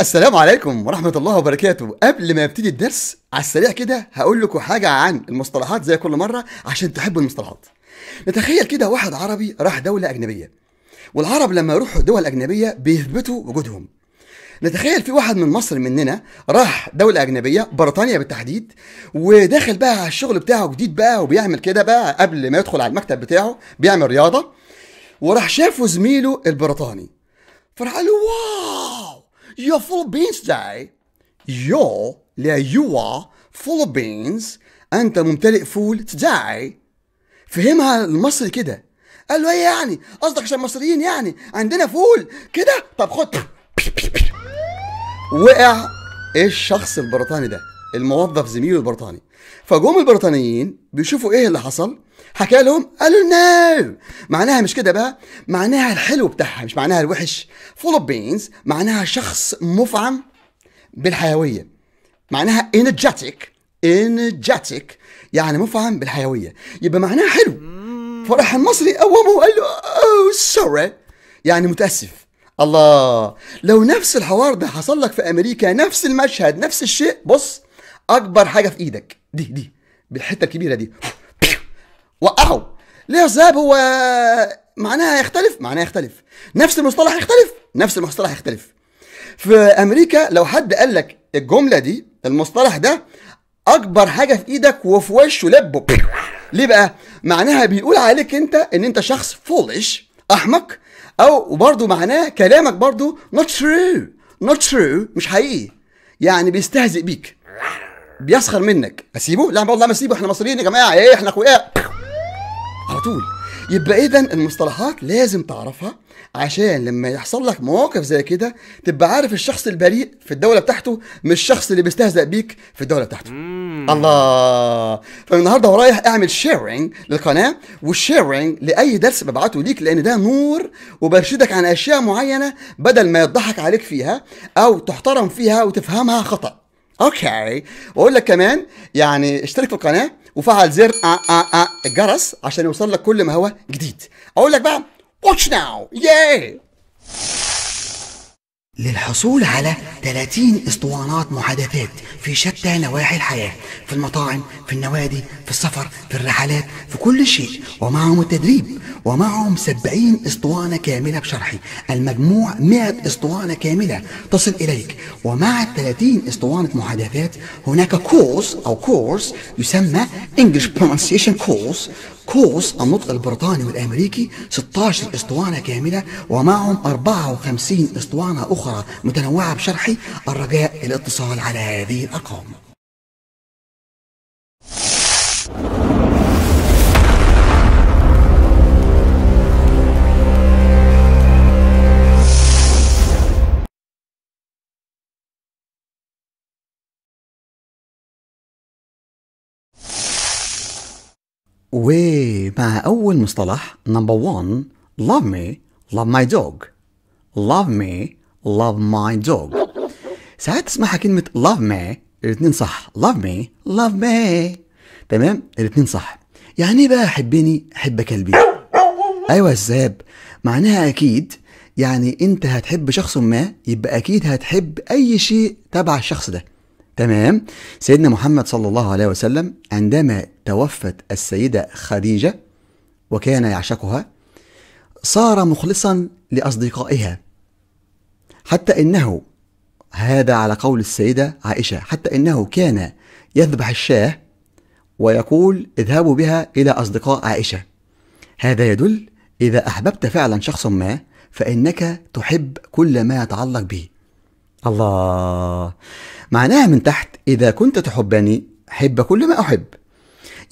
السلام عليكم ورحمة الله وبركاته قبل ما يبتدي الدرس على السريع كده هقول لكم حاجة عن المصطلحات زي كل مرة عشان تحبوا المصطلحات نتخيل كده واحد عربي راح دولة أجنبية والعرب لما يروحوا دول أجنبية بيثبتوا وجودهم نتخيل في واحد من مصر مننا راح دولة أجنبية بريطانيا بالتحديد وداخل بقى على الشغل بتاعه جديد بقى وبيعمل كده بقى قبل ما يدخل على المكتب بتاعه بيعمل رياضة وراح شافه زميله البريطاني فراح قال له واو You're Philippines today. You're اللي you are beans. أنت ممتلئ فول today. فهمها المصري كده. قال له ايه يعني؟ قصدك عشان مصريين يعني عندنا فول كده؟ طب خد وقع إيه الشخص البريطاني ده الموظف زميله البريطاني فجم البريطانيين بيشوفوا ايه اللي حصل حكى لهم قالوا نو معناها مش كده بقى معناها الحلو بتاعها مش معناها الوحش فول اوف بينز معناها شخص مفعم بالحيويه معناها انرجيتك انرجيتك يعني مفعم بالحيويه يبقى معناها حلو فرح المصري قومه وقال له اوه oh, سوري يعني متاسف الله لو نفس الحوار ده حصل لك في امريكا نفس المشهد نفس الشيء بص اكبر حاجه في ايدك دي دي بالحته الكبيره دي وقعه ليه يا هو معناها هيختلف معناها هيختلف نفس المصطلح هيختلف نفس المصطلح هيختلف في امريكا لو حد قال لك الجمله دي المصطلح ده اكبر حاجه في ايدك وفي وشه لبه ليه بقى معناها بيقول عليك انت ان انت شخص فولش احمق او وبرضه معناه كلامك برضه not true not true مش حقيقي يعني بيستهزئ بيك بيسخر منك اسيبه لا والله ما اسيبه احنا مصريين يا جماعه ايه احنا اخويا على طول يبقى اذا المصطلحات لازم تعرفها عشان لما يحصل لك مواقف زي كده تبقى عارف الشخص البريء في الدوله بتاعته مش الشخص اللي بيستهزأ بيك في الدوله بتاعته الله فالنهارده ورايح اعمل شيرنج للقناه والشيرنج لاي درس ببعته ليك لان ده نور وبرشدك عن اشياء معينه بدل ما يضحك عليك فيها او تحترم فيها وتفهمها خطأ اوكي واقول لك كمان يعني اشترك في القناه وفعل زر آ الجرس عشان يوصل لك كل ما هو جديد اقول لك بقى واتش ناو ياي للحصول على 30 اسطوانات محادثات في شتى نواحي الحياة في المطاعم في النوادي في السفر في الرحلات في كل شيء ومعهم التدريب ومعهم 70 اسطوانة كاملة بشرحي المجموع 100 اسطوانة كاملة تصل إليك ومع ال 30 اسطوانة محادثات هناك كورس أو كورس يسمى English Pronunciation Course قوس النطق البريطاني والأمريكي 16 اسطوانة كاملة ومعهم 54 اسطوانة أخرى متنوعة بشرحي الرجاء الاتصال على هذه الأرقام ومع أول مصطلح نمبر 1 love me love my dog love me love my dog ساعات تسمعها كلمة love me الاثنين صح love me love me تمام الاثنين صح يعني ايه بقى حبني حب كلبي ايوه الزاب معناها اكيد يعني انت هتحب شخص ما يبقى اكيد هتحب اي شيء تبع الشخص ده تمام سيدنا محمد صلى الله عليه وسلم عندما توفت السيدة خديجة وكان يعشقها صار مخلصا لأصدقائها حتى إنه هذا على قول السيدة عائشة حتى إنه كان يذبح الشاه ويقول اذهبوا بها إلى أصدقاء عائشة هذا يدل إذا أحببت فعلا شخصا ما فإنك تحب كل ما يتعلق به الله معناها من تحت إذا كنت تحبني حب كل ما أحب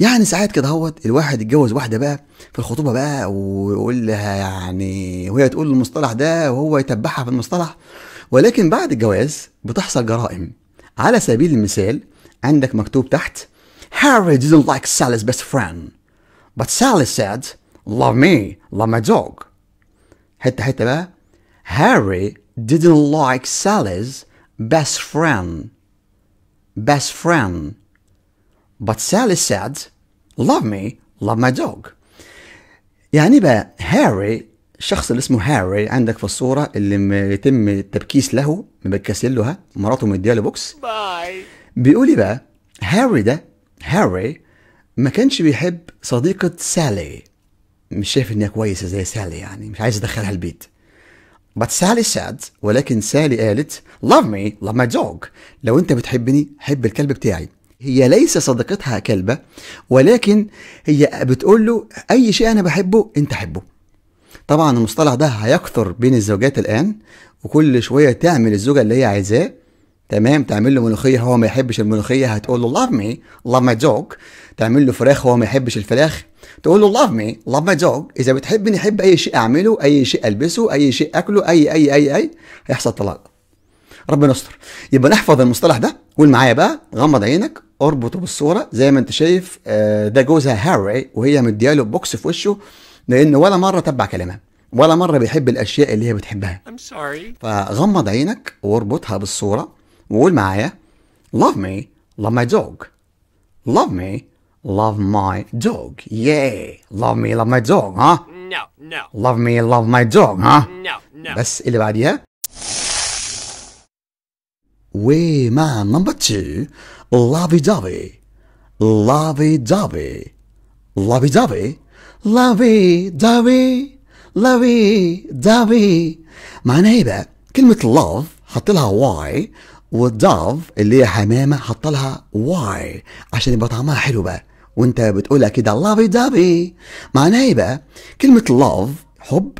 يعني ساعات كده هوت الواحد يتجوز واحده بقى في الخطوبه بقى ويقول لها يعني وهي تقول المصطلح ده وهو يتبعها في المصطلح ولكن بعد الجواز بتحصل جرائم على سبيل المثال عندك مكتوب تحت Harry didn't like Sally's best friend but Sally said love me love my dog حته حته بقى Harry didn't like Sally's best friend. Best friend. But Sally said, love me, love my dog. يعني بقى هاري الشخص اللي اسمه هاري عندك في الصورة اللي يتم التبكيس له مبكسين لها مراته مدياله بوكس باي بيقول بقى هاري ده هاري ما كانش بيحب صديقة سالي مش شايف انها كويسة زي سالي يعني مش عايز ادخلها البيت But Sally said ولكن سالي قالت Love me, love my dog لو أنت بتحبني حب الكلب بتاعي هي ليس صديقتها كلبة ولكن هي بتقول له أي شيء أنا بحبه أنت حبه طبعا المصطلح ده هيكثر بين الزوجات الآن وكل شوية تعمل الزوجة اللي هي عايزاه تمام تعمل له ملوخية هو ما يحبش الملوخية هتقول له love me love my dog تعمل له فراخ هو ما يحبش الفراخ تقول له لاف مي لاف ماي دوغ اذا بتحبني احب اي شيء اعمله اي شيء البسه اي شيء اكله اي اي اي اي هيحصل طلاق ربنا يستر يبقى نحفظ المصطلح ده قول معايا بقى غمض عينك اربطه بالصوره زي ما انت شايف ده جوزها هاري وهي مدياله بوكس في وشه لان ولا مره تبع كلامها ولا مره بيحب الاشياء اللي هي بتحبها I'm sorry. فغمض عينك واربطها بالصوره وقول معايا love me love my dog love me Love my dog. Yeah. Love me, love my dog, huh? No, no. Love me, love my dog, huh? No, no. بس اللي بعديها We man number two. Lovey dovey. Lovey dovey. Lovey dovey. Lovey dovey. Lovey dovey. My neighbor. كلمة love حط لها واي والداف اللي هي حمامه حط لها واي عشان يبقى طعمها حلو بقى وانت بتقولها كده لافي دافي معناها ايه بقى كلمه لاف حب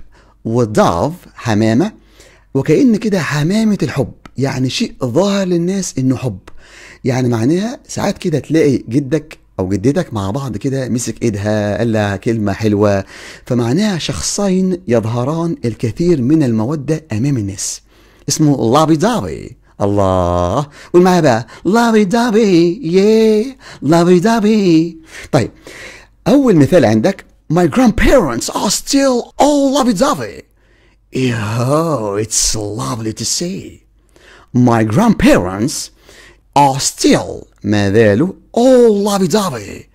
وداف حمامه وكأن كده حمامه الحب يعني شيء ظاهر للناس انه حب يعني معناها ساعات كده تلاقي جدك او جدتك مع بعض كده مسك ايدها قال لها كلمه حلوه فمعناها شخصين يظهران الكثير من الموده امام الناس اسمه لافي دافي الله قول معايا بقى لافي دافي ياه لافي دافي طيب اول مثال عندك my grandparents are still all lovey-dovey. Oh, it's lovely to see. My grandparents are still ما زالوا all lovey-dovey.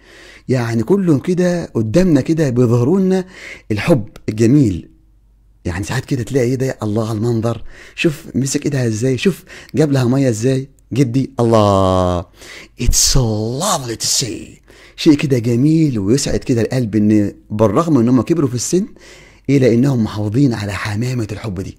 يعني كلهم كده قدامنا كده بيظهروا لنا الحب الجميل يعني ساعات كده تلاقي ايه ده الله على المنظر شوف مسك ايدها ازاي شوف جاب لها ميه ازاي جدي الله اتس لافلي تو سي شيء كده جميل ويسعد كده القلب ان بالرغم ان هم كبروا في السن الى إيه؟ انهم محافظين على حمامه الحب دي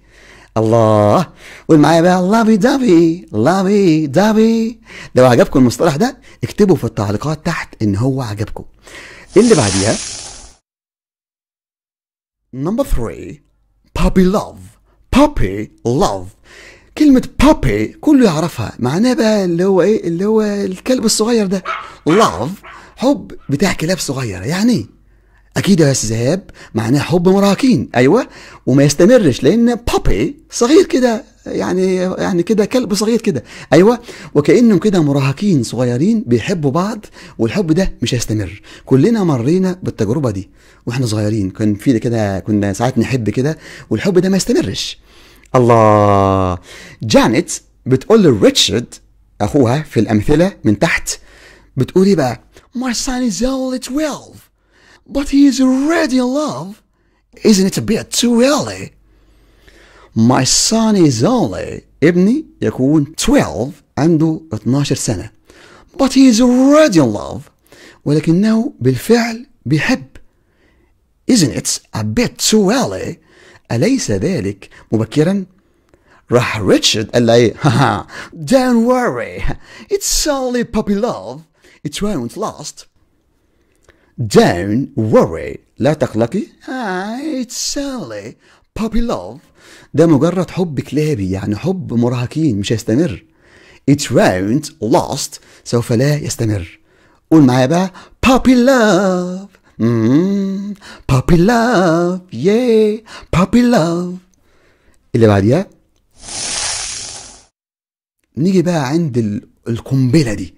الله قول معايا بقى لافي دافي لافي دافي لو عجبكم المصطلح ده اكتبوا في التعليقات تحت ان هو عجبكم اللي بعديها نمبر 3 بابي لاف بابي لاف كلمة بابي كله يعرفها معناه بقى اللي هو ايه اللي هو الكلب الصغير ده لاف حب بتاع كلاب صغيرة يعني اكيد يا ذهاب معناه حب مراهقين ايوه وما يستمرش لان بابي صغير كده يعني يعني كده كلب صغير كده ايوه وكانهم كده مراهقين صغيرين بيحبوا بعض والحب ده مش هيستمر كلنا مرينا بالتجربه دي واحنا صغيرين كان في كده كنا ساعات نحب كده والحب ده ما يستمرش الله جانيت بتقول لريتشارد اخوها في الامثله من تحت بتقول ايه بقى My son is only 12 but he is already in love isn't it a bit too early My son is only ابني يكون 12 عنده 12 سنة but he is already in love ولكنه بالفعل بيحب isn't it a bit too early أليس ذلك مبكرا راح ريتشارد قال لي هاها don't worry it's only puppy love it won't last don't worry لا تقلقي ah, it's only بابي لوف ده مجرد حب كلابي يعني حب مراهقين مش هيستمر It won't last سوف لا يستمر قول معايا بقى بابي لوف بابي لوف ياي بابي لوف اللي بعديها نيجي بقى عند القنبله دي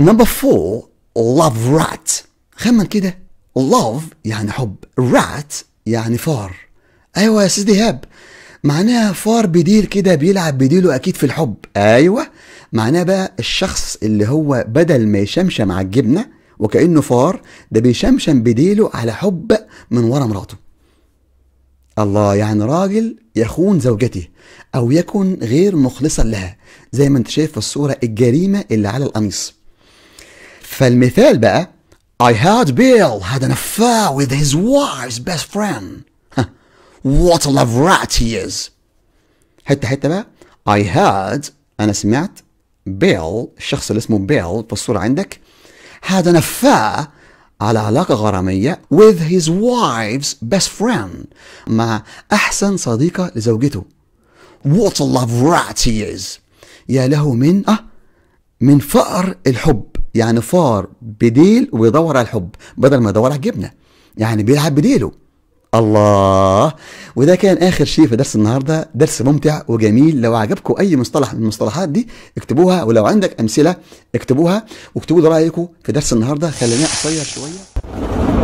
نمبر 4 لاف رات خمن كده لاف يعني حب رات يعني فار ايوه يا سيدي هاب معناها فار بديل كده بيلعب بديله اكيد في الحب ايوه معناها بقى الشخص اللي هو بدل ما يشمشم على الجبنه وكانه فار ده بيشمشم بديله على حب من ورا مراته الله يعني راجل يخون زوجته او يكن غير مخلصا لها زي ما انت شايف في الصوره الجريمه اللي على القميص فالمثال بقى I had Bill had an affair with his wife's best friend What a love rat he is. حتى حتى بقى I heard أنا سمعت بيل الشخص اللي اسمه بيل في الصورة عندك had an affair على علاقة غرامية with his wife's best friend مع أحسن صديقة لزوجته What a love rat he is يا له من أه من فقر الحب يعني فار بديل ويدور على الحب بدل ما يدور على الجبنة يعني بيلعب بديله الله وده كان اخر شيء في درس النهارده درس ممتع وجميل لو عجبكم اي مصطلح من المصطلحات دي اكتبوها ولو عندك امثله اكتبوها واكتبوا لي رايكم في درس النهارده خليني اقصير شويه